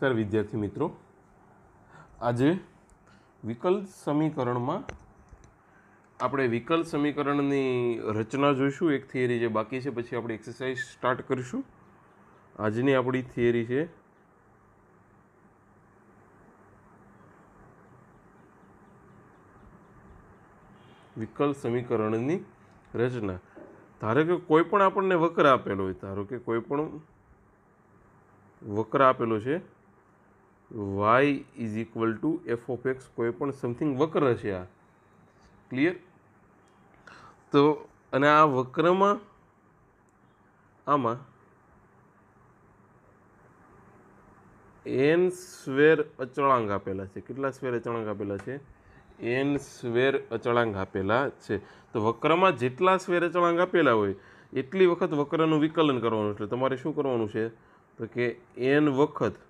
નમસ્કાર વિદ્યાર્થી મિત્રો આજે વિકલ સમીકરણમાં આપણે વિકલ સમીકરણની રચના જોઈશું એક થિયરી જે બાકી છે પછી આપણે એક્સરસાઇઝ સ્ટાર્ટ કરીશું આજની આપણી થિયરી છે વિકલ સમીકરણની રચના ધારો કે કોઈ પણ આપણને વક્ર આપેલો હોય ધારો કે કોઈ પણ વક્ર આપેલો છે Y is equal to F of X કોઈ પણ સમથિંગ વક્ર છે આ ક્લિયર તો અને આ વક્રમાં આમાં એન સ્વેર અચળાંક આપેલા છે કેટલા સ્વેર અચળાંક આપેલા છે એન સ્વેર અચળાંક આપેલા છે તો વક્રમાં જેટલા સ્વેર અચળાંક આપેલા હોય એટલી વખત વક્રનું વિકલન કરવાનું એટલે તમારે શું કરવાનું છે તો કે એન વખત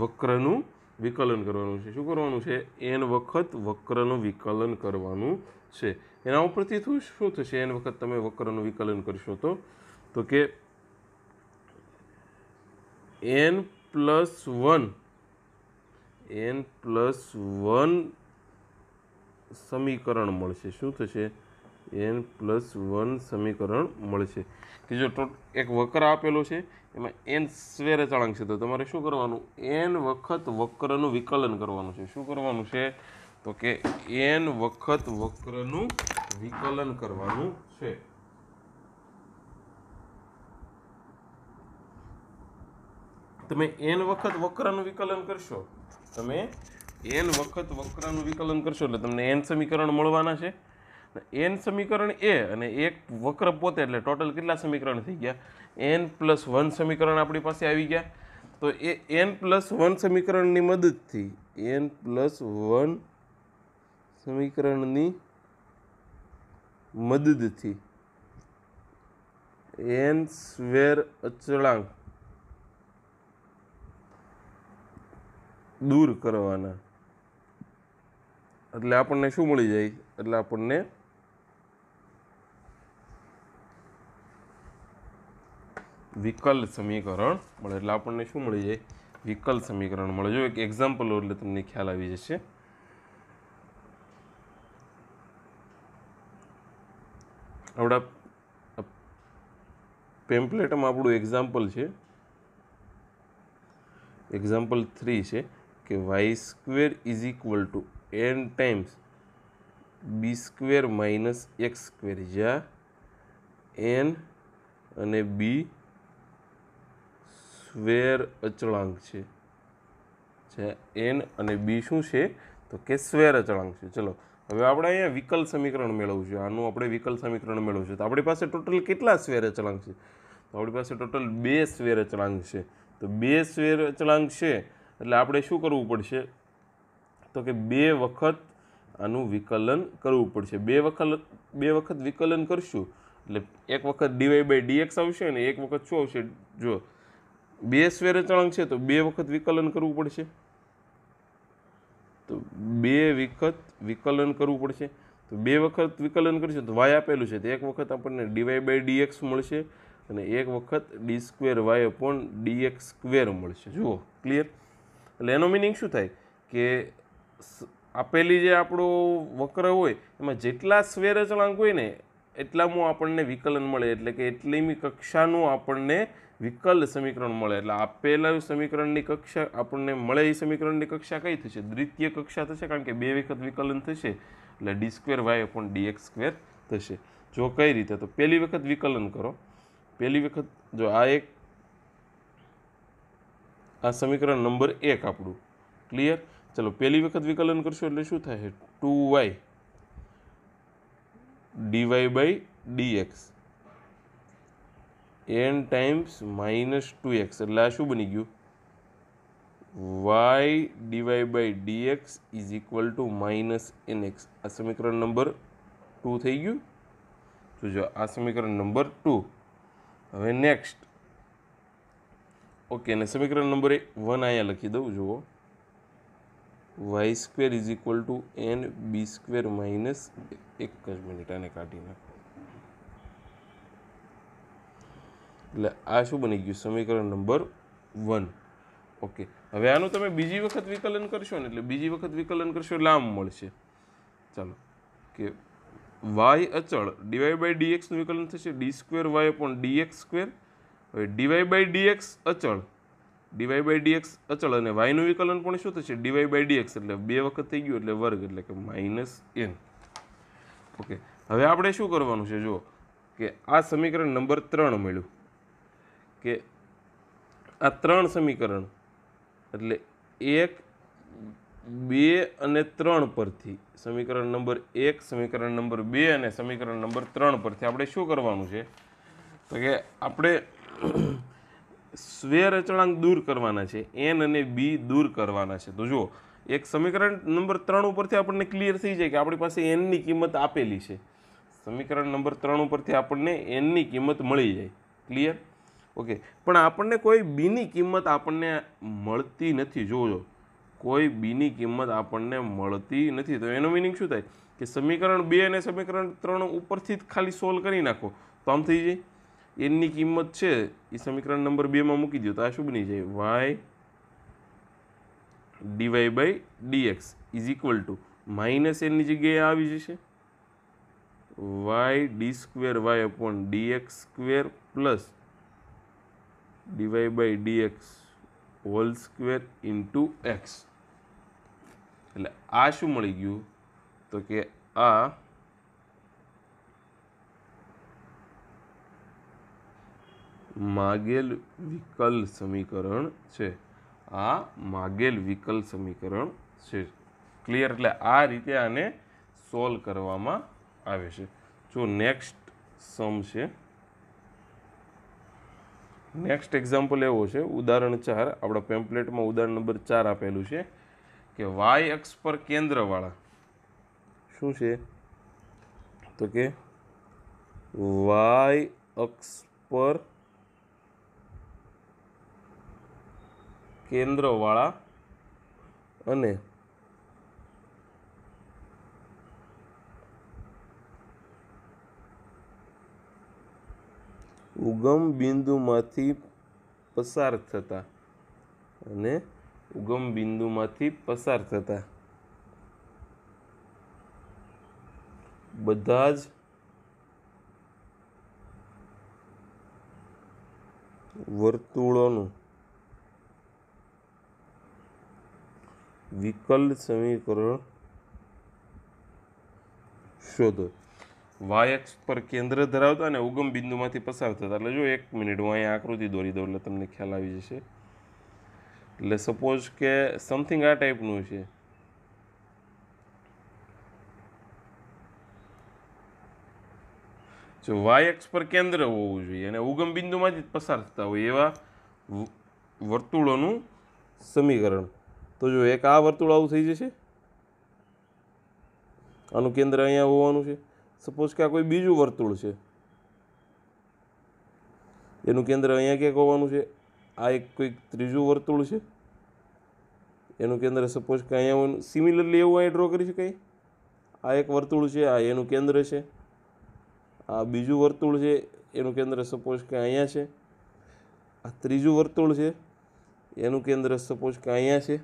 વક્રનું વિકલન કરવાનું છે શું કરવાનું છે એન વખત વક્રનું વિકલન કરવાનું છે એના ઉપરથી શું થશે એન વખત તમે વક્રનું વિકલન કરશો તો તો કે N plus one N plus one સમીકરણ મળશે શું થશે એન પ્લસ વન સમીકરણ મળશે કે જો એક વક્ર આપેલો છે એમાં એન સ્વેરે ચળાંક છે તો તમારે શું કરવાનું એન વખત વક્રનું વિકલન કરવાનું છે શું કરવાનું છે તો કે એન વખત વક્રનું વિકલન કરવાનું છે તમે એન વખત વક્રનું વિકલન કરશો તમે એન વખત વક્રનું વિકલન કરશો એટલે તમને એન સમીકરણ મળવાના છે એન સમીકરણ એ અને એક વક્ર પોતે એટલે ટોટલ કેટલા સમીકરણ થઈ ગયા એન પ્લસ વન સમીકરણ આપણી પાસે આવી ગયા તો એ એન પ્લસ વન સમીકરણની મદદથી એન પ્લસ વન સમીકરણની મદદથી એન સ્વેર અચળાંક દૂર કરવાના એટલે આપણને શું મળી જાય એટલે આપણને વિકલ સમીકરણ મળે એટલે આપણને શું મળી જાય વિકલ સમીકરણ મળે જો એક એક્ઝામ્પલ એટલે તમને ખ્યાલ આવી જશે આપણા પેમ્પલેટમાં આપણું એક્ઝામ્પલ છે એક્ઝામ્પલ થ્રી છે કે Y square is equal to N times B square minus x square જ્યાં એન અને બી સ્વેર અચળાંક છે જે એન અને બી શું છે તો કે સ્વેર અચળાંક છે ચલો હવે આપણે અહીંયા વિકલ સમીકરણ મેળવવું છે આનું આપણે વિકલ સમીકરણ મેળવવું છે તો આપણી પાસે ટોટલ કેટલા સ્વેર અચળાંક છે તો આપણી પાસે ટોટલ બે સ્વેર અચળાંક છે તો બે સ્વેર અચળાંક છે એટલે આપણે શું કરવું પડશે તો કે બે વખત આનું વિકલન કરવું પડશે બે વખત બે વખત વિકલન કરશું એટલે એક વખત ડીવાય બાય ડીએક્સ આવશે અને એક વખત શું આવશે જો બે સ્વેર અચળાંક છે તો બે વખત વિકલન કરવું પડશે તો બે વખત વિકલન કરવું પડશે તો બે વખત વિકલન કરીશું તો વાય આપેલું છે તો એક વખત આપણને ડીવાય બાય ડીએક્સ મળશે અને એક વખત D square Y upon dx square મળશે જુઓ ક્લિયર એટલે એનો મિનિંગ શું થાય કે આપેલી જે આપણો વક્ર હોય એમાં જેટલા સ્વેર અચળાંક હોય ને એટલામાં આપણને વિકલન મળે એટલે કે એટલીમી કક્ષાનું આપણને વિકલ સમીકરણ મળે એટલે આપેલા સમીકરણની કક્ષા આપણને મળે એ સમીકરણની કક્ષા કઈ થશે દ્વિતીય કક્ષા થશે કારણ કે બે વખત વિકલન થશે એટલે D square Y upon dx square થશે જો કઈ રીતે તો પહેલી વખત વિકલન કરો પહેલી વખત જો આ એક આ સમીકરણ નંબર એક આપણું ક્લિયર ચલો પહેલી વખત વિકલન કરશો એટલે શું થાય two Y DY by DX N times minus two X એટલે આ શું બની ગયું Y DY by dx is equal to minus N X આ સમીકરણ નંબર ટુ થઈ ગયું તો જો આ સમીકરણ નંબર ટુ હવે નેક્સ્ટ ઓકે અને સમીકરણ નંબર વન અહીંયા લખી દઉં જુઓ Y square is equal to N B square minus એક જ મિનિટ આને કાઢી નાખો એટલે આ શું બની ગયું સમીકરણ નંબર વન ઓકે હવે આનું તમે બીજી વખત વિકલન કરશો ને એટલે બીજી વખત વિકલન કરશો એટલે આમ મળશે ચાલો કે વાય અચળ ડીવાય બાય ડીએક્સનું વિકલન થશે ડી સ્ક્વેર વાય પણ ડીએક્સ સ્ક્વેર હવે ડીવાય બાય ડીએક્સ અચળ ડીવાય બાય ડીએક્સ અચળ અને વાયનું વિકલન પણ શું થશે ડીવાય બાય ડીએક્સ એટલે બે વખત થઈ ગયું એટલે વર્ગ એટલે કે માઇનસ એન ઓકે હવે આપણે શું કરવાનું છે જો કે આ સમીકરણ નંબર ત્રણ મળ્યું કે આ ત્રણ સમીકરણ એટલે એક બે અને ત્રણ પરથી સમીકરણ નંબર એક સમીકરણ નંબર બે અને સમીકરણ નંબર ત્રણ પરથી આપણે શું કરવાનું છે તો કે આપણે સ્વે રચણાંક દૂર કરવાના છે એન અને બી દૂર કરવાના છે તો જુઓ એક સમીકરણ નંબર ત્રણ ઉપરથી આપણને ક્લિયર થઈ જાય કે આપણી પાસે એનની કિંમત આપેલી છે સમીકરણ નંબર ત્રણ ઉપરથી આપણને એનની કિંમત મળી જાય ક્લિયર ઓકે પણ આપણને કોઈ બીની કિંમત આપણને મળતી નથી જોજો કોઈ બીની કિંમત આપણને મળતી નથી તો એનો મિનિંગ શું થાય કે સમીકરણ બે અને સમીકરણ ત્રણ ઉપરથી જ ખાલી સોલ્વ કરી નાખો તો આમ થઈ જાય એનની કિંમત છે એ સમીકરણ નંબર બેમાં મૂકી દો તો આ શું બની જાય Y DY by dx is equal to minus એનની જગ્યાએ આવી જશે Y D square Y upon dx square plus DY by D X whole square into X એટલે આ શું મળી ગયું તો કે આ માગેલ વિકલ સમીકરણ છે આ માગેલ વિકલ સમીકરણ છે ક્લિયર એટલે આ રીતે આને સોલ્વ કરવામાં આવે છે જો નેક્સ્ટ સમ છે નેક્સ્ટ એક્ઝામ્પલ એવો છે ઉદાહરણ ચાર આપણા પેમ્પલેટમાં ઉદાહરણ નંબર ચાર આપેલું છે કે વાય અક્ષ પર કેન્દ્રવાળા શું છે તો કે વાય અક્ષ પર કેન્દ્રવાળા અને ઉગમ બિંદુમાંથી પસાર થતા અને ઉગમ બિંદુમાંથી પસાર થતા બધા જ વર્તુળોનું વિકલ સમીકરણ શોધો વાયક્ષ પર કેન્દ્ર ધરાવતા અને ઉગમ બિંદુમાંથી પસાર થતા એટલે જો એક મિનિટ હું અહીંયા આકૃતિ દોરી દઉં એટલે તમને ખ્યાલ આવી જશે એટલે સપોઝ કે સમથિંગ આ ટાઈપનું છે જો વાયક્ષ પર કેન્દ્ર હોવું જોઈએ અને ઉગમ બિંદુમાંથી પસાર થતા હોય એવા વર્તુળોનું સમીકરણ તો જો એક આ વર્તુળ આવું થઈ જશે આનું કેન્દ્ર અહીંયા હોવાનું છે સપોઝ કે આ કોઈ બીજું વર્તુળ છે એનું કેન્દ્ર અહીંયા ક્યાંક હોવાનું છે આ એક કોઈક ત્રીજું વર્તુળ છે એનું કેન્દ્ર સપોઝ કે અહીંયા હોવાનું સિમિલરલી એવું અહીં ડ્રો કરી શકાય આ એક વર્તુળ છે આ એનું કેન્દ્ર છે આ બીજું વર્તુળ છે એનું કેન્દ્ર સપોઝ કે અહીંયા છે આ ત્રીજું વર્તુળ છે એનું કેન્દ્ર સપોઝ કે અહીંયા છે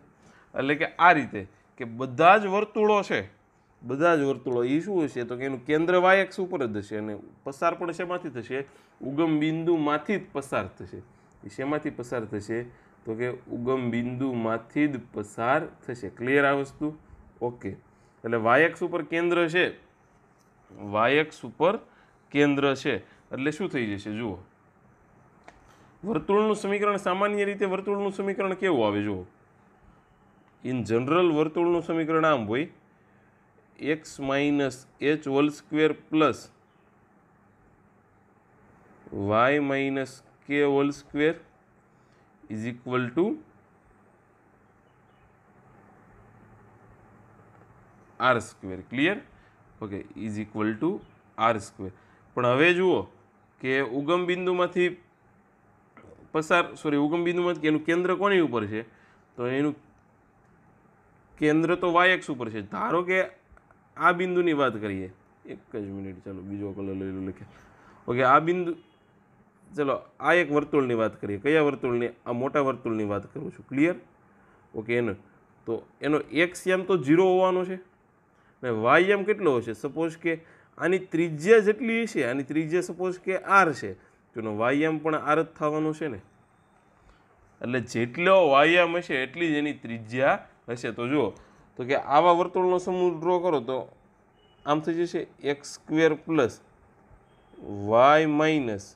એટલે કે આ રીતે કે બધા જ વર્તુળો છે બધા જ વર્તુળો એ શું હશે તો કે એનું કેન્દ્ર વાયક્ષ ઉપર જ થશે અને પસાર પણ શેમાંથી થશે ઉગમ બિંદુમાંથી જ પસાર થશે એ શેમાંથી પસાર થશે તો કે ઉગમ બિંદુમાંથી જ પસાર થશે ક્લિયર આ વસ્તુ ઓકે એટલે વાયક્ષ ઉપર કેન્દ્ર છે વાયક્સ ઉપર કેન્દ્ર છે એટલે શું થઈ જશે જુઓ વર્તુળનું સમીકરણ સામાન્ય રીતે વર્તુળનું સમીકરણ કેવું આવે જુઓ ઇન જનરલ વર્તુળનું સમીકરણ આમ હોય X minus H whole square plus Y minus K whole square is equal to R square clear okay is equal to R square પણ હવે જુઓ કે ઉગમ બિંદુમાંથી પસાર સોરી ઉગમ બિંદુમાંથી એનું કેન્દ્ર કોની ઉપર છે તો એનું કેન્દ્ર તો વાય એક્સ ઉપર છે ધારો કે આ બિંદુની વાત કરીએ એક જ મિનિટ ચાલો બીજો કલર લઈ લો લખે ઓકે આ બિંદુ ચાલો આ એક વર્તુળની વાત કરીએ કયા વર્તુળની આ મોટા વર્તુળની વાત કરું છું ક્લિયર ઓકે એનો તો એનો એક્સ એમ તો ઝીરો હોવાનો છે ને વાય એમ કેટલો હશે સપોઝ કે આની ત્રિજ્યા જેટલી છે આની ત્રિજ્યા સપોઝ કે આર છે તો એનો વાય એમ પણ આર જ થવાનો છે ને એટલે જેટલો વાયામ હશે એટલી જ એની ત્રિજ્યા હશે તો જુઓ તો કે આવા વર્તુળનો સમૂહ ડ્રો કરો તો આમ થઈ જશે X square plus Y minus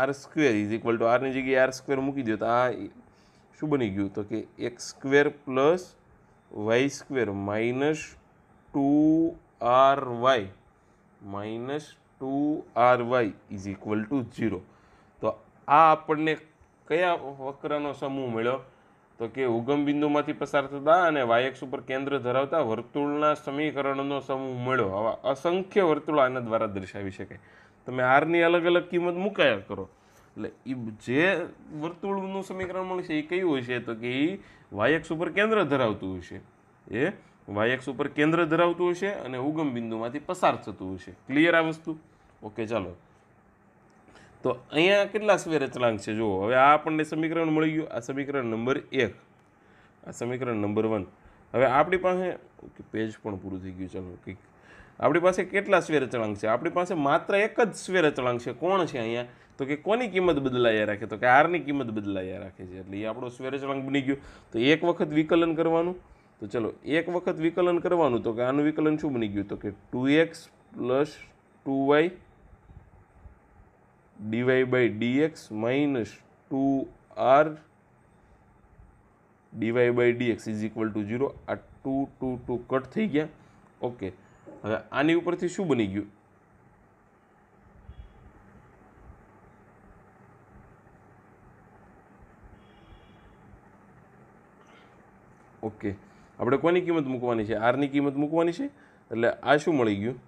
R square is equal to આરની જગ્યાએ આર સ્ક્વેર મૂકી દો તો આ શું બની ગયું તો કે x square plus Y square minus two R Y minus two R Y is equal to zero તો આ આપણને કયા વક્રનો સમૂહ મળ્યો તો કે ઉગમ બિંદુમાંથી પસાર થતા અને વાયક્ષ ઉપર કેન્દ્ર ધરાવતા વર્તુળના સમીકરણનો સમૂહ મળ્યો આવા અસંખ્ય વર્તુળ આના દ્વારા દર્શાવી શકાય તમે આરની અલગ અલગ કિંમત મુકાયા કરો એટલે એ જે વર્તુળનું સમીકરણ મળશે એ કયું હોય છે તો કે એ વાયક્ષ ઉપર કેન્દ્ર ધરાવતું હશે એ વાયક્ષ ઉપર કેન્દ્ર ધરાવતું હશે અને ઉગમ બિંદુમાંથી પસાર થતું હશે ક્લિયર આ વસ્તુ ઓકે ચાલો તો અહીંયા કેટલા સ્વેર સ્વેરચલાંક છે જુઓ હવે આ આપણને સમીકરણ મળી ગયું આ સમીકરણ નંબર એક આ સમીકરણ નંબર વન હવે આપણી પાસે પેજ પણ પૂરું થઈ ગયું ચાલો કંઈક આપણી પાસે કેટલા સ્વેર સ્વેરચલાંક છે આપણી પાસે માત્ર એક જ સ્વેર સ્વેરચલાંક છે કોણ છે અહીંયા તો કે કોની કિંમત બદલાયા રાખે તો કે આરની કિંમત બદલાયા રાખે છે એટલે એ આપણો સ્વેરચલાંક બની ગયો તો એક વખત વિકલન કરવાનું તો ચલો એક વખત વિકલન કરવાનું તો કે આનું વિકલન શું બની ગયું તો કે two x plus two Y DY by dx minus two R DY by dx is equal to zero આ ટુ ટુ ટુ કટ થઈ ગયા ઓકે હવે આની ઉપરથી શું બની ગયું ઓકે આપણે કોની કિંમત મૂકવાની છે આરની કિંમત મૂકવાની છે એટલે આ શું મળી ગયું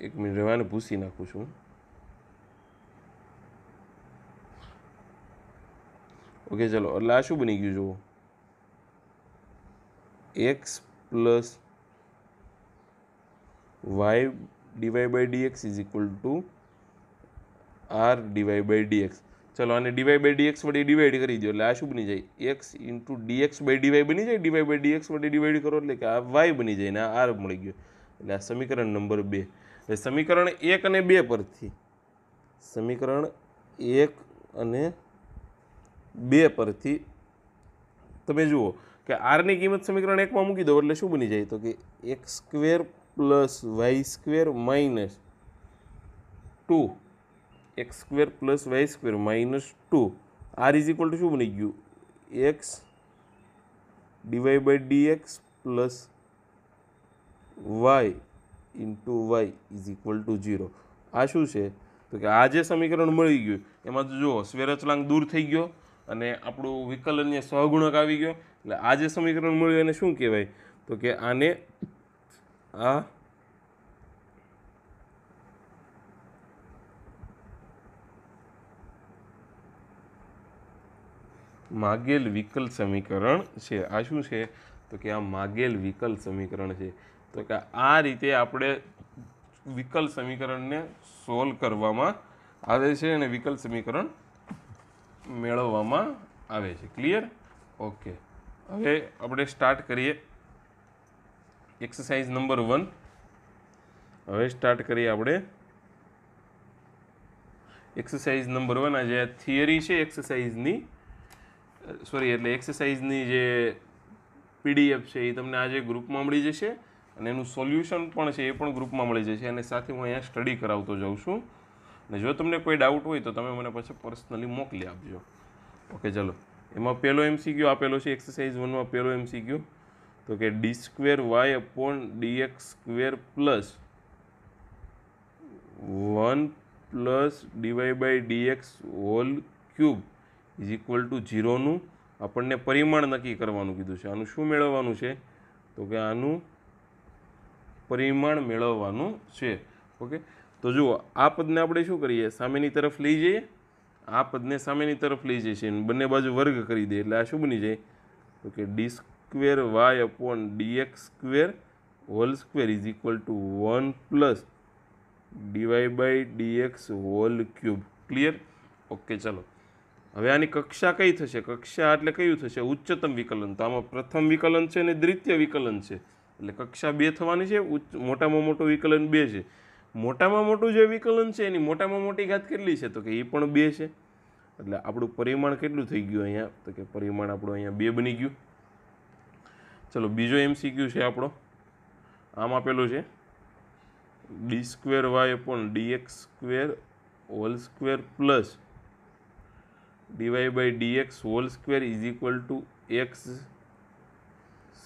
એક મિનિટ રહેવાને ભૂસી નાખું છું ઓકે ચલો એટલે આ શું બની ગયું જુઓ X plus Y DY by dx is equal to R DY by DX ચલો આને ડીવાય બાય ડીએક્સ વડે ડિવાઈડ કરી દો એટલે આ શું બની જાય X into DX by DY બની જાય ડીવાય બાય ડીએક્સ વડે ડિવાઈડ કરો એટલે કે આ વાય બની જાય ને આ આર મળી ગયો એટલે આ સમીકરણ નંબર બે એટલે સમીકરણ એક અને બે પરથી સમીકરણ એક અને બે પરથી તમે જુઓ કે આરની કિંમત સમીકરણ એકમાં મૂકી દો એટલે શું બની જાય તો કે x square plus Y square minus two x square plus Y square minus two R is equal to શું બની ગયું X DY by D X plus Y into Y is equal to zero આ શું છે તો કે આ જે સમીકરણ મળી ગયું એમાં જુઓ સ્વેર સ્વેરચલાંક દૂર થઈ ગયો અને આપણું વિકલનને સહગુણક આવી ગયો એટલે આ જે સમીકરણ મળ્યું એને શું કહેવાય તો કે આને આ માગેલ વિકલ સમીકરણ છે આ શું છે તો કે આ માગેલ વિકલ સમીકરણ છે તો કે આ રીતે આપણે વિકલ સમીકરણને સોલ્વ કરવામાં આવે છે અને વિકલ સમીકરણ મેળવવામાં આવે છે ક્લિયર ઓકે હવે આપણે સ્ટાર્ટ કરીએ એક્સરસાઇઝ નંબર વન હવે સ્ટાર્ટ કરીએ આપણે એક્સરસાઇઝ નંબર વન આ જે થિયરી છે એક્સરસાઇઝની સોરી એટલે એક્સરસાઇઝની જે પીડીએફ છે એ તમને આજે ગ્રુપમાં મળી જશે અને એનું સોલ્યુશન પણ છે એ પણ ગ્રુપમાં મળી જશે અને સાથે હું અહીંયા સ્ટડી કરાવતો જાઉં છું અને જો તમને કોઈ ડાઉટ હોય તો તમે મને પછી પર્સનલી મોકલી આપજો ઓકે ચલો એમાં પહેલો એમસીક્યુ આપેલો છે એક્સરસાઇઝ વનમાં પહેલો એમસીક્યુ તો કે D square Y upon dx square plus one plus DY by DX whole cube is equal to ઝીરોનું આપણને પરિમાણ નક્કી કરવાનું કીધું છે આનું શું મેળવવાનું છે તો કે આનું પરિમાણ મેળવવાનું છે ઓકે તો જુઓ આ પદને આપણે શું કરીએ સામેની તરફ લઈ જઈએ આ પદને સામેની તરફ લઈ જઈએ છીએ બંને બાજુ વર્ગ કરી દઈએ એટલે આ શું બની જાય તો કે D square Y upon dx square whole square is equal to one plus DY by DX whole cube clear okay ચાલો હવે આની કક્ષા કઈ થશે કક્ષા એટલે કયું થશે ઉચ્ચતમ વિકલન તો આમાં પ્રથમ વિકલન છે અને દ્વિતીય વિકલન છે એટલે કક્ષા બે થવાની છે ઉચ્ચ મોટામાં મોટો વિકલન બે છે મોટામાં મોટું જે વિકલન છે એની મોટામાં મોટી ઘાત કેટલી છે તો કે એ પણ બે છે એટલે આપણું પરિમાણ કેટલું થઈ ગયું અહીંયા તો કે પરિમાણ આપણું અહીંયા બે બની ગયું ચલો બીજો એમ સીક્યું છે આપણો આમ આપેલો છે D square Y upon dx square whole square plus DY by DX whole square is equal to X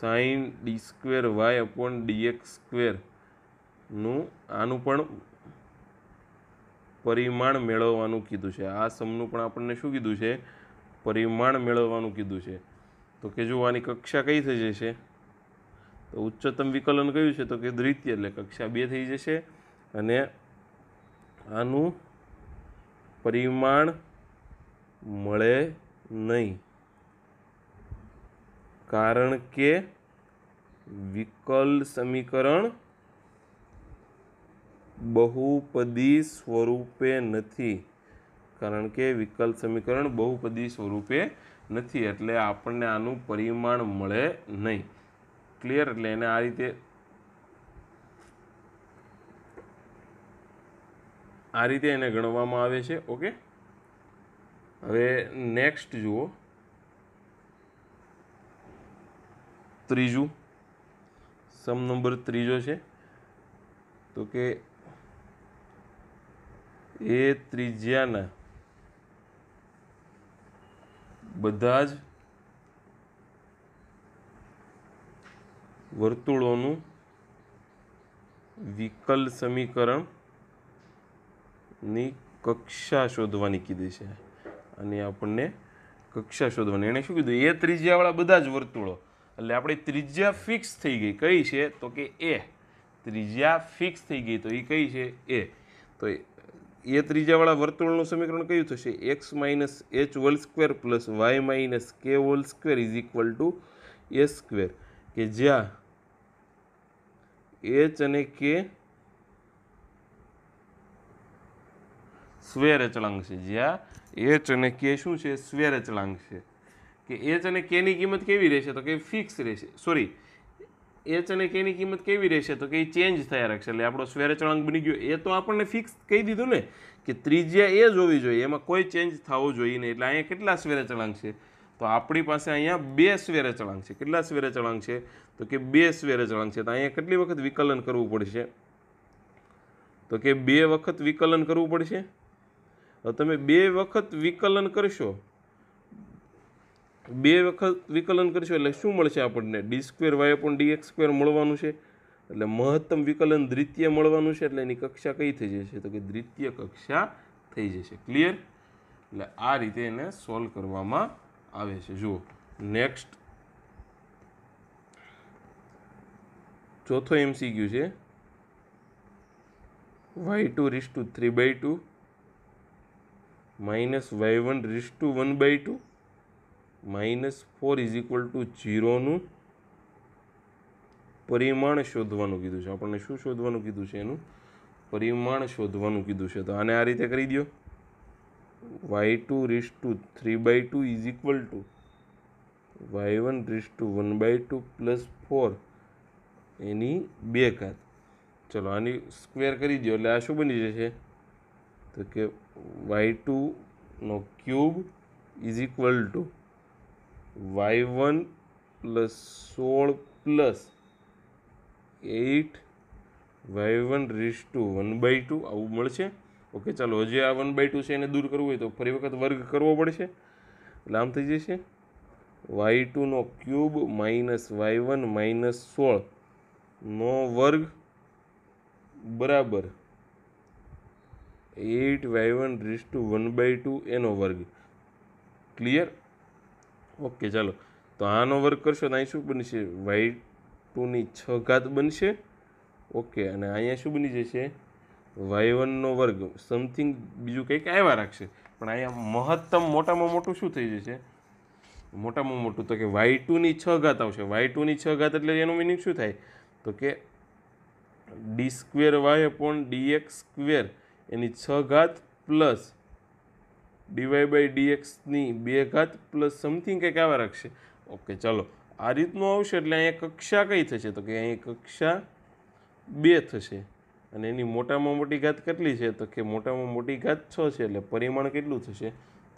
sine D square Y upon dx square નું આનું પણ પરિમાણ મેળવવાનું કીધું છે આ સમનું પણ આપણને શું કીધું છે પરિમાણ મેળવવાનું કીધું છે તો કે જો આની કક્ષા કઈ થઈ જશે તો ઉચ્ચતમ વિકલન કયું છે તો કે દ્વિતીય એટલે કક્ષા બે થઈ જશે અને આનું પરિમાણ મળે નહીં કારણ કે વિકલ સમીકરણ બહુપદી સ્વરૂપે નથી કારણ કે વિકલ્પ સમીકરણ બહુપદી સ્વરૂપે નથી એટલે આપણને આનું પરિમાણ મળે નહીં ક્લિયર એટલે એને આ રીતે આ રીતે એને ગણવામાં આવે છે ઓકે હવે નેક્સ્ટ જુઓ ત્રીજું સમ નંબર ત્રીજો છે તો કે એ ત્રિજ્યાના બધા જ વર્તુળોનું વિકલ સમીકરણની કક્ષા શોધવાની કીધી છે અને આપણને કક્ષા શોધવાની એણે શું કીધું એ ત્રિજ્યાવાળા બધા જ વર્તુળો એટલે આપણી ત્રિજ્યા ફિક્સ થઈ ગઈ કઈ છે તો કે એ ત્રિજ્યા ફિક્સ થઈ ગઈ તો એ કઈ છે એ તો એ ત્રીજાવાળા વર્તુળનું સમીકરણ કયું થશે X minus H whole square plus Y minus K whole square is equal to A square કે જ્યાં એચ અને કે સ્વેર અચળાંક છે જ્યાં એચ અને કે શું છે સ્વેર અચળાંક છે કે એચ અને કેની કિંમત કેવી રહેશે તો કે ફિક્સ રહેશે સોરી એચ અને કે કેની કિંમત કેવી રહેશે તો કે એ ચેન્જ થયા રાખશે એટલે આપણો સ્વેરચળાંક બની ગયો એ તો આપણને ફિક્સ કહી દીધું ને કે ત્રિજ્યા એ જ હોવી જોઈએ એમાં કોઈ ચેન્જ થવો જોઈએ નહીં એટલે અહીંયા કેટલા સ્વેરચળાંક છે તો આપણી પાસે અહીંયા બે સ્વેરચળાંક છે કેટલા સ્વેરચળાંક છે તો કે બે સ્વેરચળાંક છે તો અહીંયા કેટલી વખત વિકલન કરવું પડશે તો કે બે વખત વિકલન કરવું પડશે તમે બે વખત વિકલન કરશો બે વખત વિકલન કરીશું એટલે શું મળશે આપણને D square Y upon D X square મળવાનું છે એટલે મહત્તમ વિકલન દ્વિતીય મળવાનું છે એટલે એની કક્ષા કઈ થઈ જશે તો કે દ્વિતીય કક્ષા થઈ જશે ક્લિયર એટલે આ રીતે એને સોલ્વ કરવામાં આવે છે જુઓ નેક્સ્ટ ચોથો ગયું છે Y two raise to three by two minus Y one raise to one by two minus four is equal to જીરોનું પરિમાણ શોધવાનું કીધું છે આપણને શું શોધવાનું કીધું છે એનું પરિમાણ શોધવાનું કીધું છે તો આને આ રીતે કરી દો Y two raise to three by two is equal to Y one raise to one by two plus four એની બે ઘાત ચલો આની સ્ક્વેર કરી દો એટલે આ શું બની જશે તો કે વાય ટુનો cube is equal to Y one plus સોળ plus eight Y one raise to one by two આવું મળશે ઓકે ચાલો હજી આ વન બાય ટુ છે એને દૂર કરવું હોય તો ફરી વખત વર્ગ કરવો પડશે એટલે આમ થઈ જશે વાય ટુનો cube minus Y one minus સોળ નો વર્ગ બરાબર eight Y one raise to one by two એનો વર્ગ ક્લિયર ઓકે ચાલો તો આનો વર્ગ કરશો તો અહીં શું બનશે વાય ટુની છ ઘાત બનશે ઓકે અને અહીંયા શું બની જશે વાય વનનો વર્ગ સમથિંગ બીજું કંઈક આવ્યા રાખશે પણ અહીંયા મહત્તમ મોટામાં મોટું શું થઈ જશે મોટામાં મોટું તો કે વાય ટુની છ ઘાત આવશે વાય ટુની છ ઘાત એટલે એનું મિનિંગ શું થાય તો કે D square Y upon D X square એની છ ઘાત પ્લસ ડીવાય બાય ડીએક્સની બે ઘાત પ્લસ સમથિંગ કંઈક આવા રાખશે ઓકે ચાલો આ રીતનું આવશે એટલે અહીંયા કક્ષા કઈ થશે તો કે અહીંયા કક્ષા બે થશે અને એની મોટામાં મોટી ઘાત કેટલી છે તો કે મોટામાં મોટી ઘાત છ છે એટલે પરિમાણ કેટલું થશે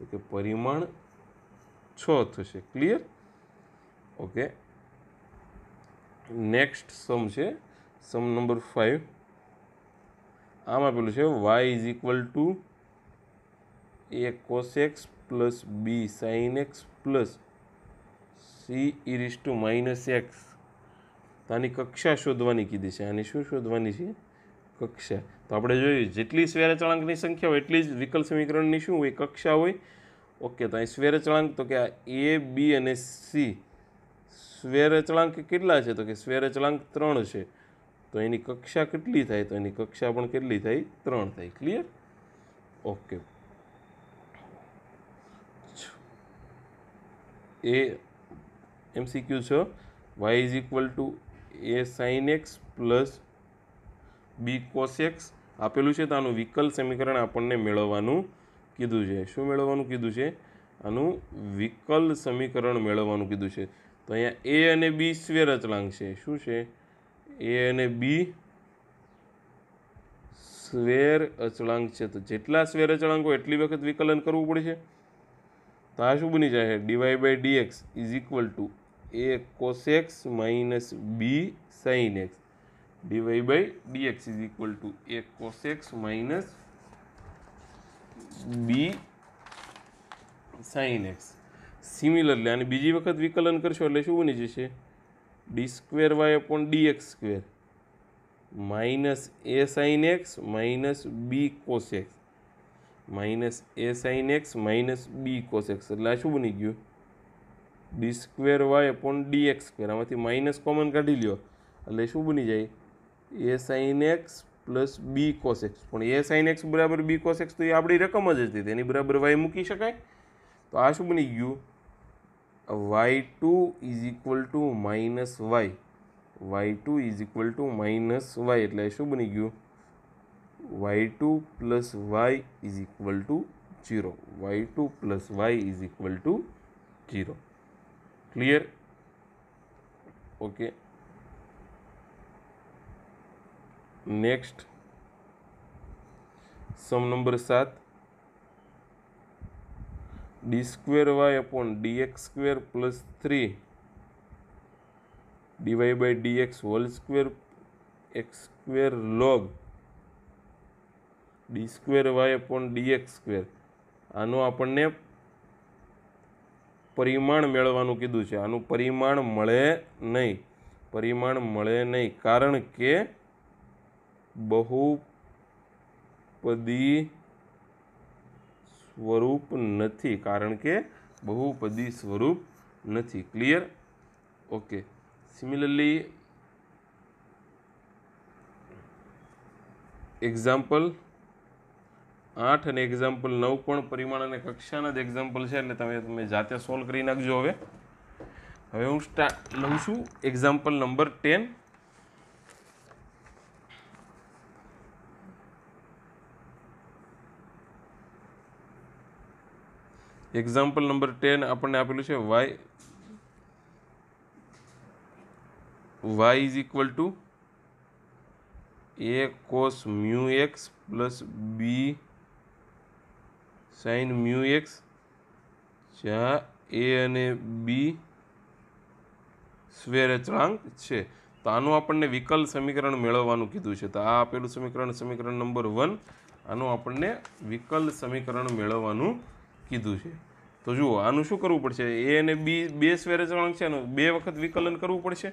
તો કે પરિમાણ છ થશે ક્લિયર ઓકે નેક્સ્ટ સમ છે સમ નંબર ફાઇવ આમાં પેલું છે Y is equal to A cos x plus B sine x plus C e raise to minus X આની કક્ષા શોધવાની કીધી છે આની શું શોધવાની છે કક્ષા તો આપણે જોયું જેટલી સ્વેર ચળાંકની સંખ્યા હોય એટલી જ વિકલ સમીકરણની શું હોય કક્ષા હોય ઓકે તો અહીં ચળાંક તો કે આ એ બી અને સી સ્વેર ચળાંક કેટલા છે તો કે સ્વેર ચળાંક ત્રણ છે તો એની કક્ષા કેટલી થાય તો એની કક્ષા પણ કેટલી થાય ત્રણ થાય ક્લિયર ઓકે એ એમસીક્યુ છે Y is equal to a sin x plus b cos x આપેલું છે તો આનું વિકલ સમીકરણ આપણને મેળવવાનું કીધું છે શું મેળવવાનું કીધું છે આનું વિકલ સમીકરણ મેળવવાનું કીધું છે તો અહીંયા એ અને બી સ્વેર અચળાંક છે શું છે એ અને બી સ્વેર અચળાંક છે તો જેટલા સ્વેર અચળાંકો એટલી વખત વિકલન કરવું પડશે છે તો આ શું બની જશે DY by dx is equal to A cos x minus b sign x DY by dx is equal to A cos x minus b sign x similarly અને બીજી વખત વિકલન કરશો એટલે શું બની જશે d square Y upon dx square minus a sin x minus b cos x minus a sin x minus b cos x એટલે આ શું બની ગયું d square Y upon D X square આમાંથી માઇનસ કોમન કાઢી લ્યો એટલે શું બની જાય a sin x plus b cos x પણ એ સાઇન એક્સ બરાબર બી કોસ એક્સ તો એ આપણી રકમ જ હતી તેની બરાબર વાય મૂકી શકાય તો આ શું બની ગયું y two is equal to minus y y two is equal to minus y એટલે શું બની ગયું y two plus y is equal to zero y two plus y is equal to zero clear okay next sum number सात d square y upon d x square plus three d y by by d x whole square x square log d square Y upon dx square આનું આપણને પરિમાણ મેળવવાનું કીધું છે આનું પરિમાણ મળે નહીં પરિમાણ મળે નહીં કારણ કે બહુપદી સ્વરૂપ નથી કારણ કે બહુપદી સ્વરૂપ નથી ક્લિયર ઓકે સિમિલરલી એક્ઝામ્પલ આઠ અને એક્ઝામ્પલ નવ પણ પરિમાણ અને કક્ષાના જ એક્ઝામ્પલ છે એટલે તમે તમે જાતે સોલ્વ કરી નાખજો હવે હવે હું સ્ટાર્ટ લઉં છું example number ten example number ten આપણને આપેલું છે y y is equal to a cos mu x plus B sin mu x જ્યાં એ અને બી સ્વેર અચળાંક છે તો આનું આપણને વિકલ સમીકરણ મેળવવાનું કીધું છે તો આ આપેલું સમીકરણ સમીકરણ નંબર વન આનું આપણને વિકલ સમીકરણ મેળવવાનું કીધું છે તો જુઓ આનું શું કરવું પડશે એ અને બી બે સ્વેરચળાંક છે એનું બે વખત વિકલન કરવું પડશે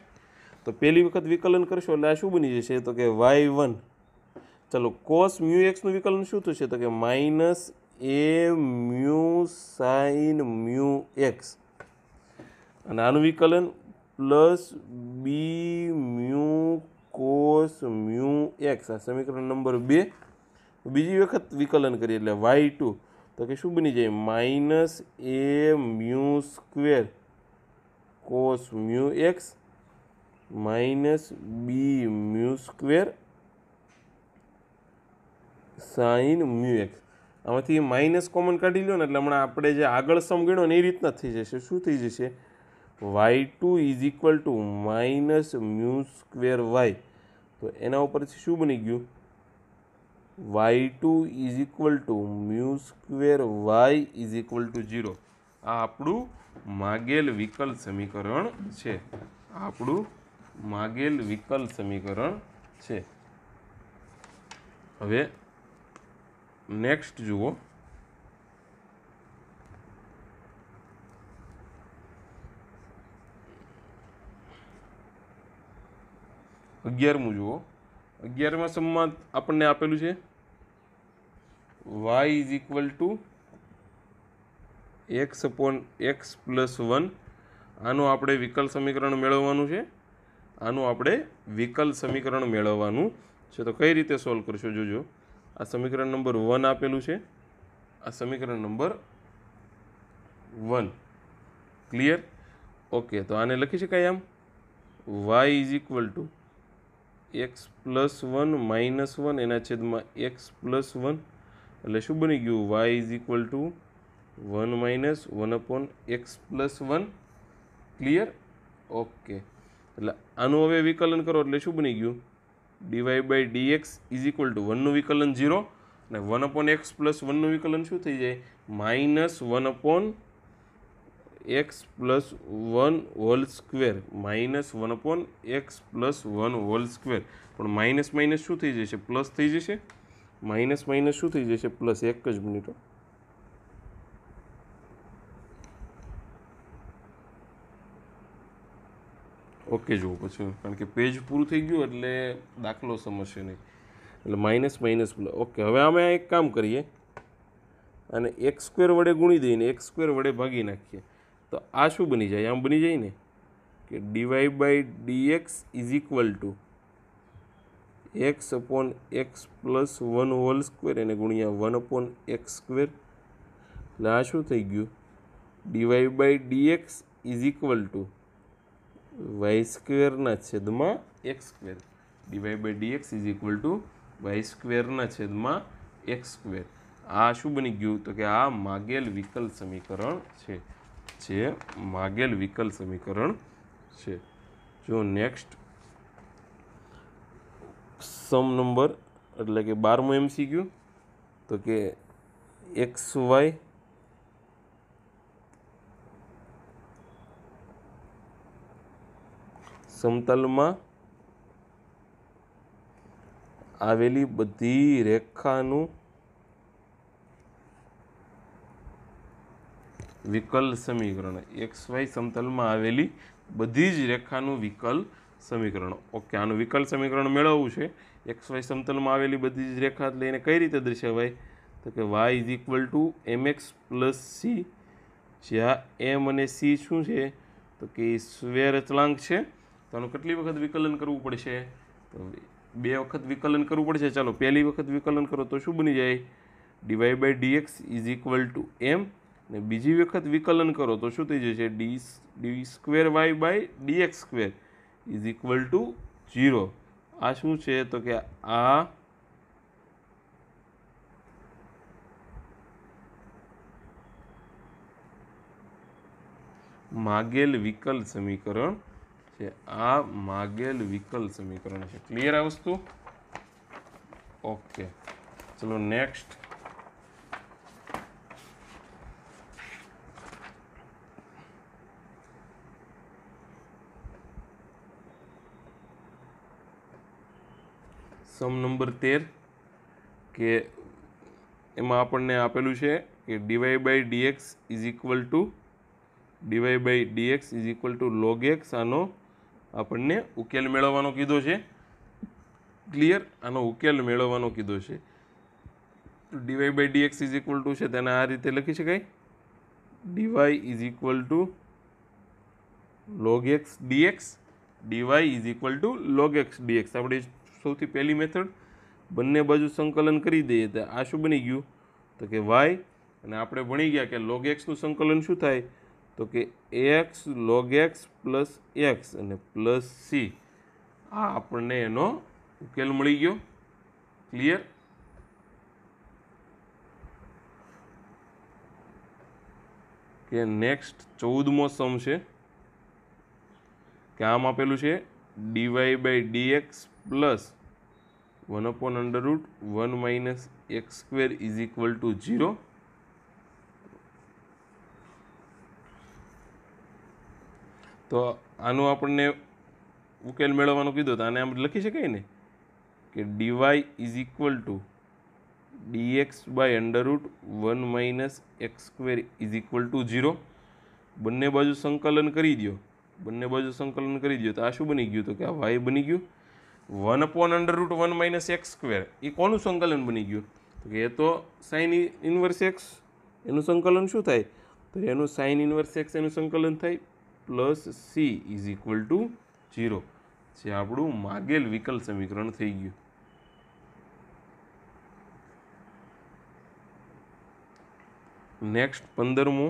તો પહેલી વખત વિકલન કરશો એટલે આ શું બની જશે તો કે વાય વન ચલો કોસ મ્યુ એક્સનું વિકલન શું થશે તો કે minus a mu sin mu x અને આનું વિકલન plus b mu cos mu x આ સમીકરણ નંબર બે બીજી વખત વિકલન કરીએ એટલે વાય ટુ તો કે શું બની જાય minus a mu square cos mu x minus b mu square sin mu x આમાંથી માઇનસ કોમન કાઢી લો ને એટલે હમણાં આપણે જે આગળ સમ ને એ રીતના થઈ જશે શું થઈ જશે y two is equal to minus mu square y તો એના ઉપરથી શું બની ગયું y two is equal to mu square y is equal to zero આ આપણું માગેલ વિકલ સમીકરણ છે આ આપણું માગેલ વિકલ સમીકરણ છે હવે નેક્સ્ટ જુઓ અગિયારમું જુઓ અગિયારમાં સમમાં આપણને આપેલું છે Y is equal to x upon x plus one આનું આપણે વિકલ સમીકરણ મેળવવાનું છે આનું આપણે વિકલ સમીકરણ મેળવવાનું છે તો કઈ રીતે સોલ્વ કરશો જોજો આ સમીકરણ નંબર વન આપેલું છે આ સમીકરણ નંબર વન ક્લિયર ઓકે તો આને લખી શકાય આમ y is equal to x plus one minus one એના છેદમાં એક્સ પ્લસ વન એટલે શું બની ગયું y is equal to one minus one upon x plus one clear okay એટલે આનું હવે વિકલન કરો એટલે શું બની ગયું d y by dx is equal to વનનું વિકલન ઝીરો અને વન અપોન એક્સ પ્લસ વનનું વિકલન શું થઈ જાય minus one upon x plus one whole square minus one upon x plus one whole square પણ માઇનસ માઇનસ શું થઈ જશે પ્લસ થઈ જશે માઇનસ માઇનસ શું થઈ જશે પ્લસ એક જ મિનિટો ઓકે જુઓ પછી કારણ કે પેજ પૂરું થઈ ગયું એટલે દાખલો સમજશે નહીં એટલે માઇનસ માઇનસ પ્લસ ઓકે હવે અમે એક કામ કરીએ અને એક સ્ક્વેર વડે ગુણી દઈને એક સ્ક્વેર વડે ભાગી નાખીએ તો આ શું બની જાય આમ બની જાય ને કે DY by dx is equal to x upon x plus one whole square એને ગુણ્યા વન અપોન એક્સ સ્ક્વેર એટલે આ શું થઈ ગયું d y by dx is equal to y સ્ક્વેરના છેદમાં x square DY by dx is equal to y સ્ક્વેરના છેદમાં એક્સ સ્ક્વેર આ શું બની ગયું તો કે આ માગેલ વિકલ સમીકરણ છે જે માગેલ વિકલ સમીકરણ છે જો નેક્સ્ટ સમ નંબર એટલે કે બારમું એમ એમસીક્યુ તો કે એક્સ વાય સમતલમાં આવેલી બધી રેખાનું વિકલ સમીકરણ એક્સ વાય સમતલમાં આવેલી બધી જ રેખાનું વિકલ સમીકરણ ઓકે આનું વિકલ સમીકરણ મેળવવું છે એક્સ વાય સમતલમાં આવેલી બધી જ રેખા લઈને કઈ રીતે દર્શાવાય તો કે y is equal to m x plus c જ્યાં એમ અને સી શું છે તો કે એ સ્વેર અચળાંક છે તો આનું કેટલી વખત વિકલન કરવું પડશે તો બે વખત વિકલન કરવું પડશે ચાલો પહેલી વખત વિકલન કરો તો શું બની જાય DY by dx is equal to m ને બીજી વખત વિકલન કરો તો શું થઈ જશે d d square y by d x square is equal to zero આ શું છે તો કે આ માગેલ વિકલ સમીકરણ કે આ માગેલ વિકલ સમીકરણ છે ક્લિયર આ વસ્તુ ઓકે ચલો નેક્સ્ટ સમ નંબર તેર કે એમાં આપણને આપેલું છે કે DY by dx is equal to d y by dx is equal to log x આનો આપણને ઉકેલ મેળવવાનો કીધો છે ક્લિયર આનો ઉકેલ મેળવવાનો કીધો છે DY by dx is equal to છે તેને આ રીતે લખી શકાય d y is equal to log x d x d y is equal to log x d x આપણે સૌથી પહેલી મેથડ બંને બાજુ સંકલન કરી દઈએ તો આ શું બની ગયું તો કે વાય અને આપણે ભણી ગયા કે લોગ એક્સનું સંકલન શું થાય તો કે x log x plus x અને પ્લસ સી આ આપણને એનો ઉકેલ મળી ગયો ક્લિયર કે નેક્સ્ટ ચૌદમો સમ છે કે આમ આપેલું છે DY by dx plus one upon under root one minus x square is equal to zero તો આનું આપણને ઉકેલ મેળવવાનું કીધું તો આને આમ લખી શકાય ને કે d y is equal to d x by under root one minus x square is equal to zero બંને બાજુ સંકલન કરી દો બંને બાજુ સંકલન કરી દો તો આ શું બની ગયું તો કે આ વાય બની ગયું one upon under root one minus x square એ કોનું સંકલન બની ગયું તો કે એ તો સાઇન ઇન્વર્સ એક્સ એનું સંકલન શું થાય તો એનું સાઇન ઇન્વર્સ એક્સ એનું સંકલન થાય plus c is equal to zero જે આપણું માગેલ વિકલ સમીકરણ થઈ ગયું નેક્સ્ટ પંદરમો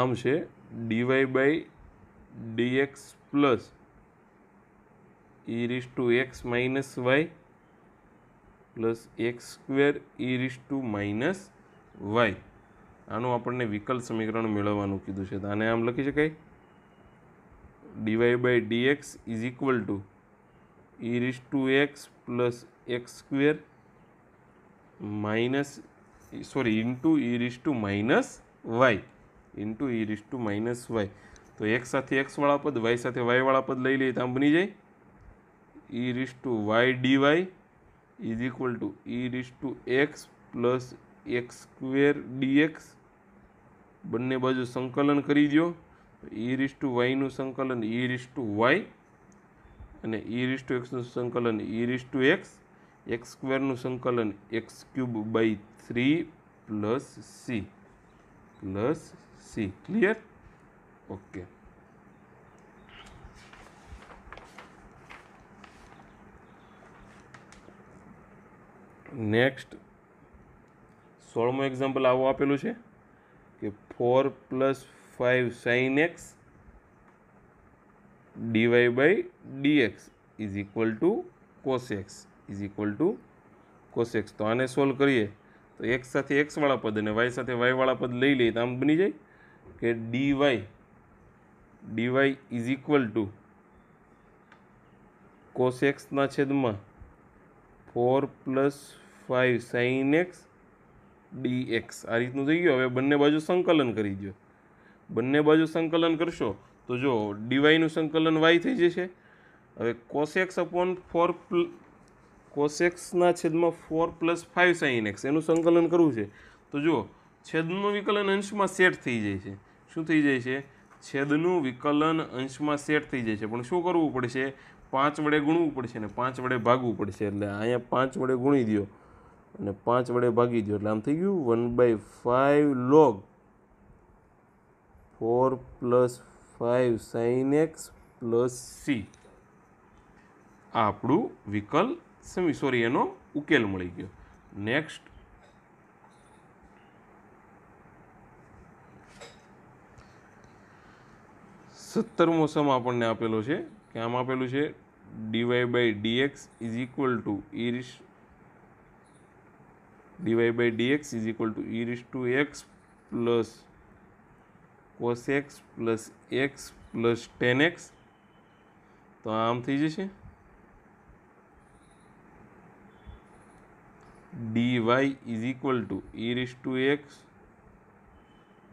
આમ છે DY by dx plus e raise to x minus y plus x square e raise to minus y આનું આપણને વિકલ્પ સમીકરણ મેળવવાનું કીધું છે તો આને આમ લખી શકાય d y by dx is equal to e raise to x plus x square minus sorry into e raise to minus y into e raise to minus y તો એક્સ સાથે એક્સવાળા પદ વાય સાથે વાયવાળા પદ લઈ લઈએ તો આમ બની જાય e raise to Y d y is equal to e raise to x plus x square d x બંને બાજુ સંકલન કરી દો ઈ રીસ ટુ વાયનું સંકલન ઈ રીસ ટુ વાય અને ઈ રીસ ટુ એક્સનું સંકલન e raise to x x સ્ક્વેરનું સંકલન x cube by three plus c plus c clear okay next સોળમો એક્ઝામ્પલ આવો આપેલું છે four plus five sin x DY by dx is equal to cos x is equal to cos x તો આને solve કરીએ તો એક્સ સાથે એક્સવાળા પદ અને વાય સાથે વાયવાળા પદ લઈ લઈએ તો આમ બની જાય કે d y d y is equal to કોસેક્સના છેદમાં four plus five sin x d x આ રીતનું થઈ ગયું હવે બંને બાજુ સંકલન કરી દો બંને બાજુ સંકલન કરશો તો જો ડીવાયનું સંકલન વાય થઈ જશે હવે કોસેક્સ અપોન ફોર પ્લ કોસેક્સના છેદમાં four plus five sin x એનું સંકલન કરવું છે તો જુઓ છેદનું વિકલન અંશમાં સેટ થઈ જાય છે શું થઈ જાય છે છેદનું વિકલન અંશમાં સેટ થઈ જાય છે પણ શું કરવું પડશે પાંચ વડે ગુણવું પડશે ને પાંચ વડે ભાગવું પડશે એટલે અહીંયા પાંચ વડે ગુણી દો અને પાંચ વડે ભાગી દો એટલે આમ થઈ ગયું one by five log four plus five sin x plus c આ આપણું વિકલ સમી સોરી એનો ઉકેલ મળી ગયો નેક્સ્ટ સત્તરમો સમ આપણને આપેલો છે કે આમ આપેલું છે DY by dx is equal to e raise d y by dx is equal to e raise to x plus cos x plus x plus tan x તો આમ થઈ જશે d y is equal to e raise to x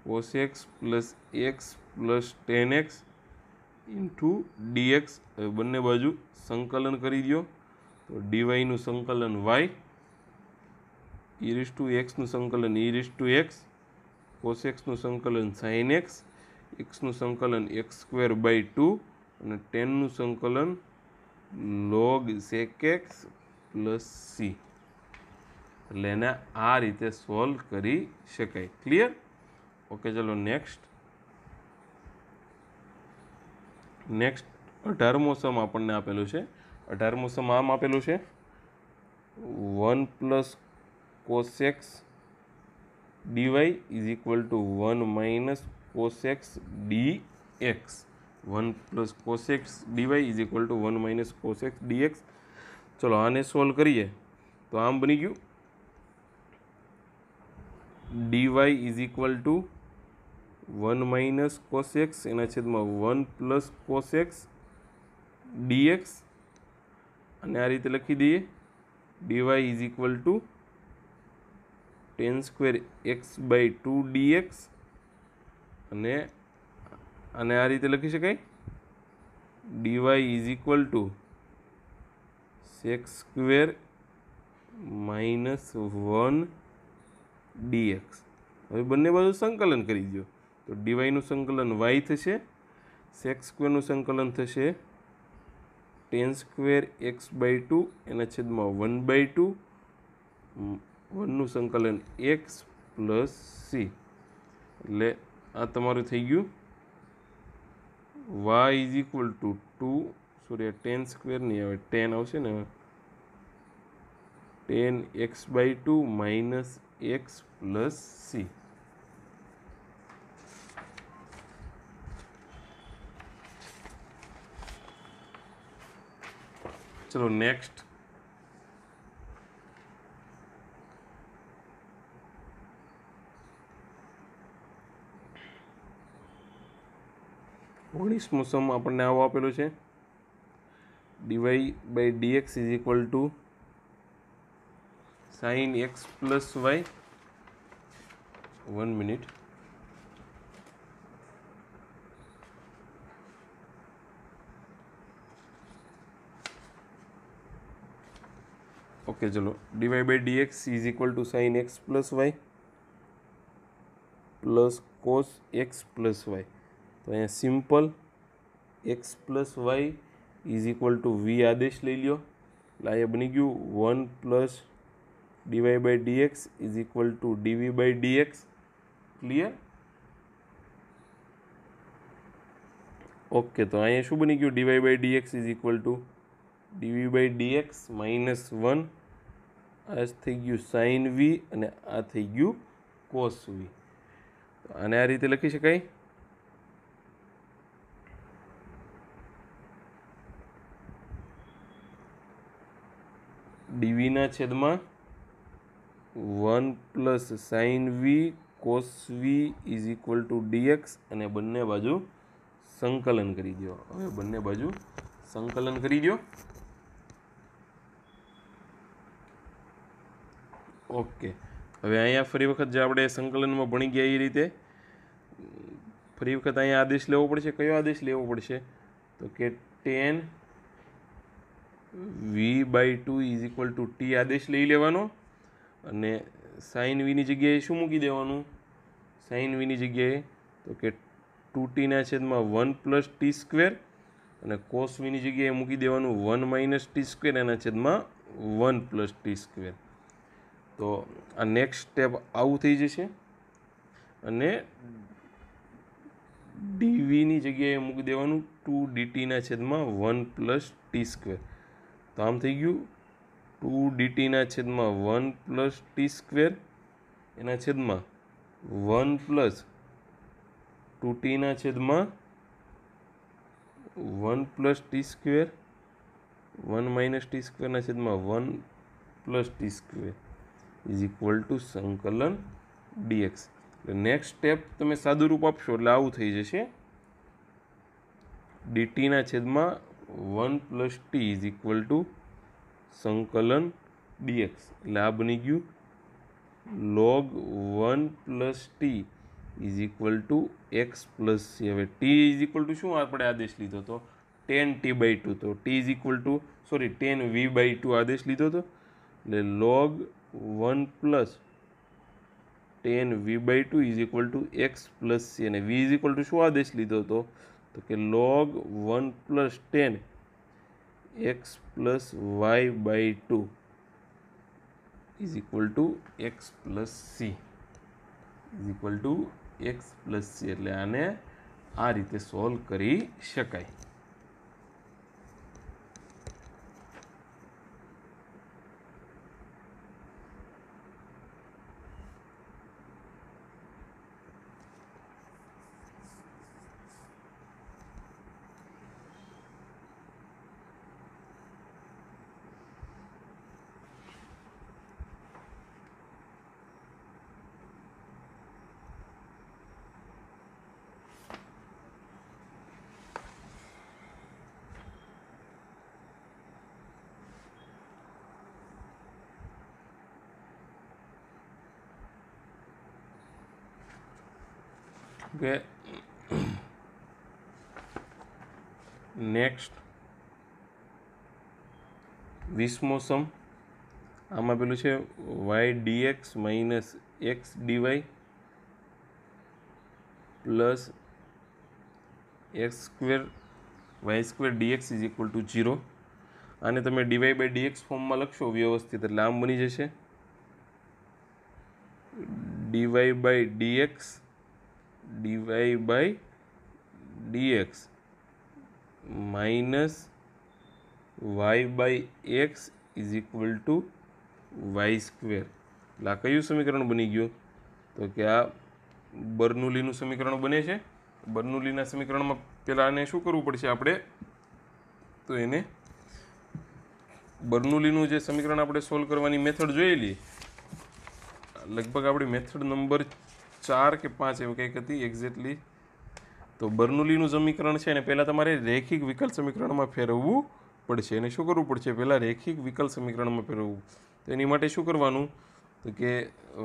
cos x plus x plus tan x into d x બંને બાજુ સંકલન કરી દો તો ડીવાયનું સંકલન વાય ઇરિસ ટુ એક્સનું સંકલન ઇરિસ ટુ એક્સ કોસ એક્સનું સંકલન સાઇન એક્સ એક્સનું સંકલન એક્સ સ્ક્વેર બાય ટુ અને ટેનનું સંકલન log sec x plus c એટલે એને આ રીતે સોલ્વ કરી શકાય ક્લિયર ઓકે ચાલો નેક્સ્ટ નેક્સ્ટ અઢારમો સમ આપણને આપેલું છે અઢારમો સમ આમ આપેલું છે one plus cos x d y is equal to one minus cos x d x one plus cos x d y is equal to one minus cos x d x चलो आने सोल्व करिए तो आम बनी गयू d y is equal to one minus cos x एना छेद में one plus cos x d x आ रीते लखी दी d y is equal to tan square x by two d x અને અને આ રીતે લખી શકાય d y is equal to sec x square minus one d x હવે બંને બાજુ સંકલન કરી દો તો ડીવાયનું સંકલન વાય થશે સેક્સ સ્ક્વેરનું સંકલન થશે ten square x by two એના છેદમાં વન બાય ટુ वन संकलन एक्स प्लस सी ए आरु थी गय y is equal to to sorry ten square नहीं आए टेन आ ten x by two minus x plus c चलो नेक्स्ट ઓગણીસ મોસમ આપણને આવો આપેલો છે DY by dx is equal to sine x plus y one minute okay ચલો dy by dx is equal to sine x plus y plus cos x plus y તો અહીંયા simple x plus y is equal to v આદેશ લઈ લ્યો એટલે અહીંયા બની ગયું one plus DY by dx is equal to d v by d x clear okay તો અહીંયા શું બની ગયું d y by dx is equal to d v by dx minus one આ થઈ ગયું સાઇન વી અને આ થઈ ગયું કોસ વી આને આ રીતે લખી શકાય ડીવીના છેદમાં one plus sin v cos v is equal to d x અને બંને બાજુ સંકલન કરી દો હવે બંને બાજુ સંકલન કરી દો ઓકે હવે અહીંયા ફરી વખત જે આપણે સંકલનમાં ભણી ગયા એ રીતે ફરી વખત અહીંયા આદેશ લેવો પડશે કયો આદેશ લેવો પડશે તો કે tan v by two is equal to t આદેશ લઈ લેવાનો અને સાઇન વીની જગ્યાએ શું મૂકી દેવાનું સાઇન વીની જગ્યાએ તો કે ટુ ટીના છેદમાં વન પ્લસ ટી સ્ક્વેર અને કોસ વીની જગ્યાએ મૂકી દેવાનું વન માઇનસ ટી સ્ક્વેર એના છેદમાં વન પ્લસ ટી સ્ક્વેર તો આ નેક્સ્ટ સ્ટેપ આવું થઈ જશે અને ડીવીની જગ્યાએ મૂકી દેવાનું ટુ ડીટીના છેદમાં વન પ્લસ ટી સ્ક્વેર તો આમ થઈ ગયું ટુ ડીટીના છેદમાં વન પ્લસ ટી સ્ક્વેર એના છેદમાં વન પ્લસ ટુ ટીના છેદમાં one plus t square one minus t સ્ક્વેરના છેદમાં one plus t square is equal to સંકલન ડીએક્સ એટલે નેક્સ્ટ સ્ટેપ તમે સાદું રૂપ આપશો એટલે આવું થઈ જશે ડીટીના છેદમાં one plus t is equal to સંકલન ડીએક્સ એટલે આ બની ગયું log one plus t is equal to x plus c હવે ટી ઇઝ ઇક્વલ ટુ શું આપણે આદેશ લીધો હતો ટેન ટી બાય ટુ તો t is equal to sorry tan v by two આદેશ લીધો હતો એટલે log one plus tan v by two is equal to x plus c અને વી ઇઝ ઇક્વલ ટુ શું આદેશ લીધો હતો તો કે log one plus tan x plus y by two is equal to x plus c is equal to x plus c એટલે આને આ રીતે સોલ્વ કરી શકાય વીસમો સમ આમાં પેલું છે y dx minus x dy plus x square y square dx is equal to zero આને તમે ડીવાય બાય ડીએક્સ ફોર્મમાં લખશો વ્યવસ્થિત એટલે આમ બની જશે DY by dx dy by dx minus y by x is equal to y square એટલે આ કયું સમીકરણ બની ગયું તો કે આ બર્નુલીનું સમીકરણ બને છે બર્નુલીના સમીકરણમાં પહેલાં આને શું કરવું પડશે આપણે તો એને બર્નુલીનું જે સમીકરણ આપણે સોલ્વ કરવાની મેથડ જોયેલી લગભગ આપણી મેથડ નંબર ચાર કે પાંચ એવું કંઈક હતી એક્ઝેક્ટલી તો બર્નુલીનું સમીકરણ છે એને પહેલાં તમારે રેખિક વિકલ્પ સમીકરણમાં ફેરવવું પડશે અને શું કરવું પડશે પહેલાં રેખિક વિકલ સમીકરણમાં ફેરવવું તો એની માટે શું કરવાનું તો કે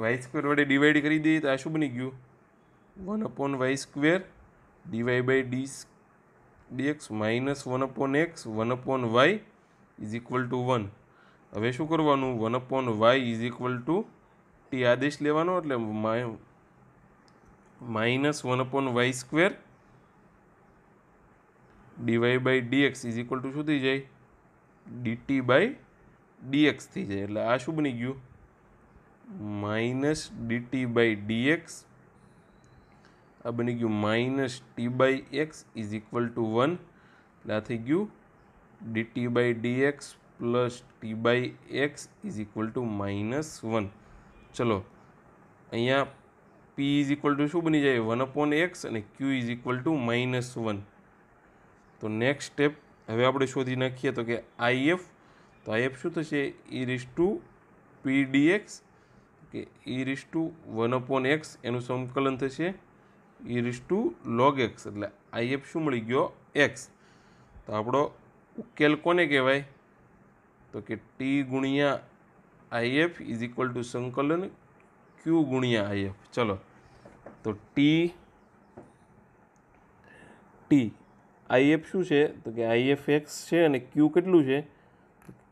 વાય સ્ક્વેર વડે ડિવાઈડ કરી દઈએ તો આ શું બની ગયું one upon y square DY by d dx minus one upon x one upon y is equal to one હવે શું કરવાનું one upon y is equal to t આદેશ લેવાનો એટલે minus one upon y square DY by dx is equal to શું થઈ જાય dt/dx थी जाए એટલે આ શું બની ગયું -dt/dx આ બની ગયું -t/x = 1 એટલે આ થઈ ગયું dt/dx + t/x = -1 चलो અહીં p = શું બની જાય 1/x અને q = -1 તો નેક્સ્ટ સ્ટેપ હવે આપણે શોધી નાખીએ તો કે આઈએફ તો આઈએફ શું થશે e raise two P x કે e raise to one upon x એનું સંકલન થશે e raise to log x એટલે આઈએફ શું મળી ગયો એક્સ તો આપણો ઉકેલ કોને કહેવાય તો કે ટી ગુણ્યા આઈએફ ઇઝ ઇક્વલ ટુ સંકલન ક્યુ ગુણ્યા આઈએફ ચલો તો ટી ટી આઈએફ શું છે તો કે આઈએફ એક્સ છે અને ક્યુ કેટલું છે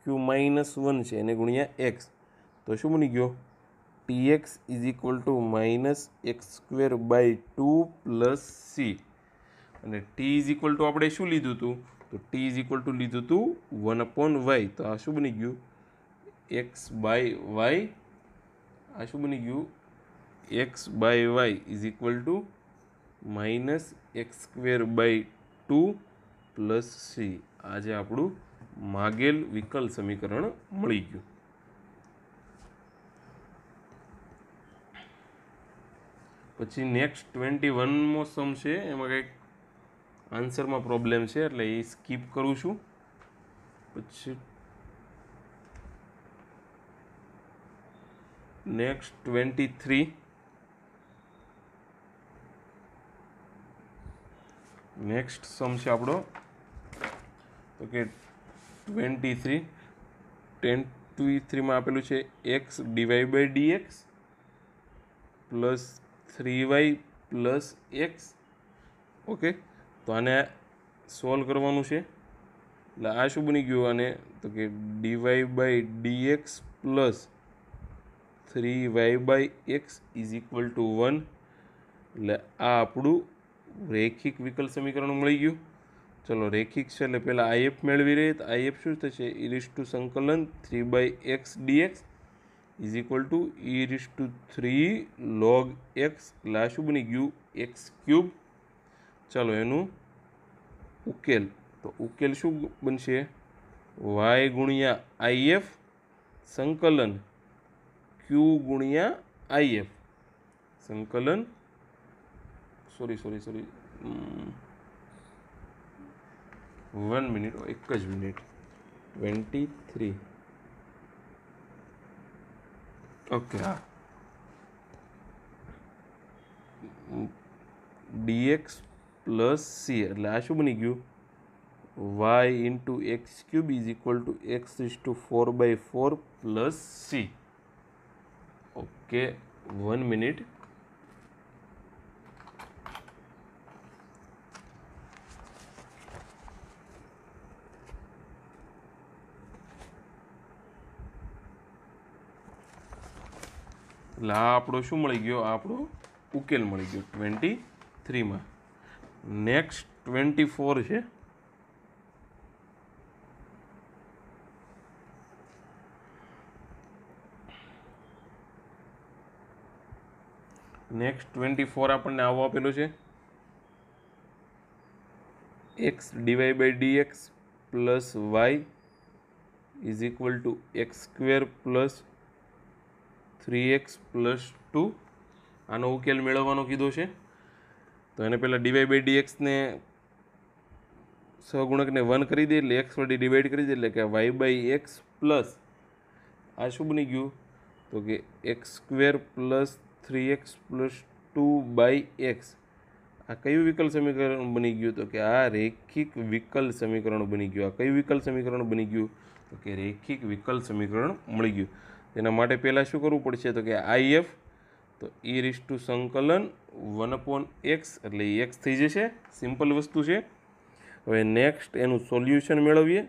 ક્યુ માઇનસ વન છે એને ગુણ્યા એક્સ તો શું બની ગયો t x is equal to minus x square by two plus c અને ટી ઇઝ ઇક્વલ ટુ આપણે શું લીધું હતું તો ટી ઇઝ ઇક્વલ ટુ લીધું હતું વન અપોન વાય તો આ શું બની ગયું એક્સ બાય વાય આ શું બની ગયું x by y is equal to minus x square by two plus c આજે આપણું માગેલ વિકલ સમીકરણ મળી ગયું પછી નેક્સ્ટ ટ્વેન્ટી વનમો સમ છે એમાં કંઈક આન્સરમાં પ્રોબ્લેમ છે એટલે એ સ્કીપ કરું છું પછી next twenty three next sum છે આપણો તો કે ટ્વેન્ટી થ્રી ટેન ટ્વેન્ટી થ્રીમાં આપેલું છે x DY by dx plus three y plus x okay તો આને સોલ્વ કરવાનું છે એટલે આ શું બની ગયું આને તો કે DY by dx plus three y by x is equal to one એટલે આ આપણું રેખિક વિકલ સમીકરણ મળી ગયું ચલો રેખિક છે એટલે પહેલાં આઈએફ મેળવી રહીએ તો આઈએફ શું થશે ઇરિસ ટુ સંકલન three by x dx is equal to e raise to three log x એટલે શું બની ગયું એક્સ ક્યુબ ચલો એનું ઉકેલ તો ઉકેલ શું બનશે વાય ગુણ્યા આઈએફ સંકલન ક્યુ ગુણ્યા આઈએફ સંકલન sorry sorry sorry one minute एक मिनिट ट्वेंटी थ्री ओके हाँ डीएक्स प्लस सी एट आ शू बनी गयू y into x cube is equal to x is to four by four plus c okay one minute એટલે આ આપણો શું મળી ગયો આપણો ઉકેલ મળી ગયો ટ્વેન્ટી થ્રીમાં નેક્સ્ટ ટ્વેન્ટી ફોર છે નેક્સ્ટ ટ્વેન્ટી ફોર આપણને આવો આપેલો છે x DY by dx plus y is equal to x square plus three x plus two આનો ઉકેલ મેળવવાનો કીધો છે તો એને પહેલાં ડીવાય બાય ડીએક્સને સગુણકને વન કરી દે એટલે એક્સ વડે ડિવાઈડ કરી દે એટલે કે વાય બાય એક્સ પ્લસ આ શું બની ગયું તો કે x square plus three x plus two by x આ કયું વિકલ સમીકરણ બની ગયું તો કે આ રેખિક વિકલ સમીકરણ બની ગયું આ કયું વિકલ સમીકરણ બની ગયું તો કે રેખિક વિકલ સમીકરણ મળી ગયું એના માટે પહેલાં શું કરવું પડશે તો કે આઈ એફ તો ઈ રીસ ટુ સંકલન વન અપોન એક્સ એટલે એક્સ થઈ જશે સિમ્પલ વસ્તુ છે હવે નેક્સ્ટ એનું સોલ્યુશન મેળવીએ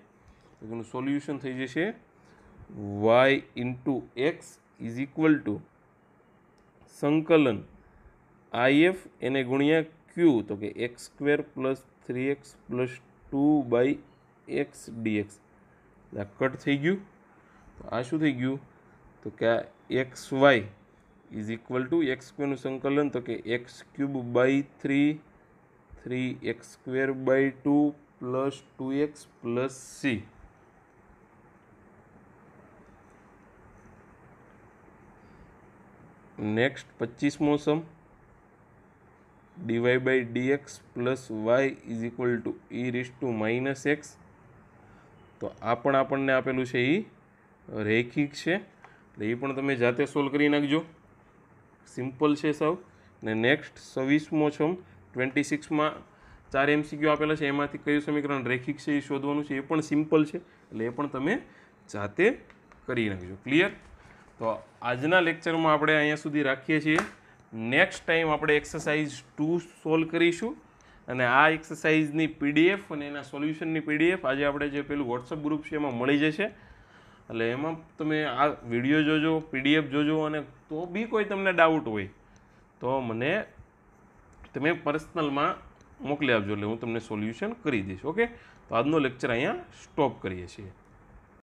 તો એનું સોલ્યુશન થઈ જશે y into x is equal to સંકલન આઈ એફ એને ગુણ્યા ક્યુ તો કે x square plus three x plus two by x dx આ કટ થઈ ગયું તો આ શું થઈ ગયું તો કે આ x y is equal to x સ્ક્વેરનું સંકલન તો કે x cube by three three x square by two plus two x plus c next પચીસમો મોસમ dy by dx plus y is equal to e raise to minus x તો આ પણ આપણને આપેલું છે એ રેખિક છે એટલે એ પણ તમે જાતે સોલ્વ કરી નાખજો સિમ્પલ છે સાવ ને નેક્સ્ટ છવ્વીસમો છમ ટ્વેન્ટી સિક્સમાં ચાર એમસીક્યુ આપેલા છે એમાંથી કયું સમીકરણ રેખિક છે એ શોધવાનું છે એ પણ સિમ્પલ છે એટલે એ પણ તમે જાતે કરી નાખજો ક્લિયર તો આજના લેક્ચરમાં આપણે અહીંયા સુધી રાખીએ છીએ નેક્સ્ટ ટાઈમ આપણે એક્સરસાઇઝ ટુ સોલ્વ કરીશું અને આ એક્સરસાઇઝની પીડીએફ અને એના સોલ્યુશનની પીડીએફ આજે આપણે જે પેલું વોટ્સઅપ ગ્રુપ છે એમાં મળી જશે એટલે એમાં તમે આ વિડીયો જોજો પીડીએફ જોજો અને તો બી કોઈ તમને ડાઉટ હોય તો મને તમે પર્સનલમાં મોકલી આપજો એટલે હું તમને સોલ્યુશન કરી દઈશ ઓકે તો આજનો લેક્ચર અહીંયા સ્ટોપ કરીએ છીએ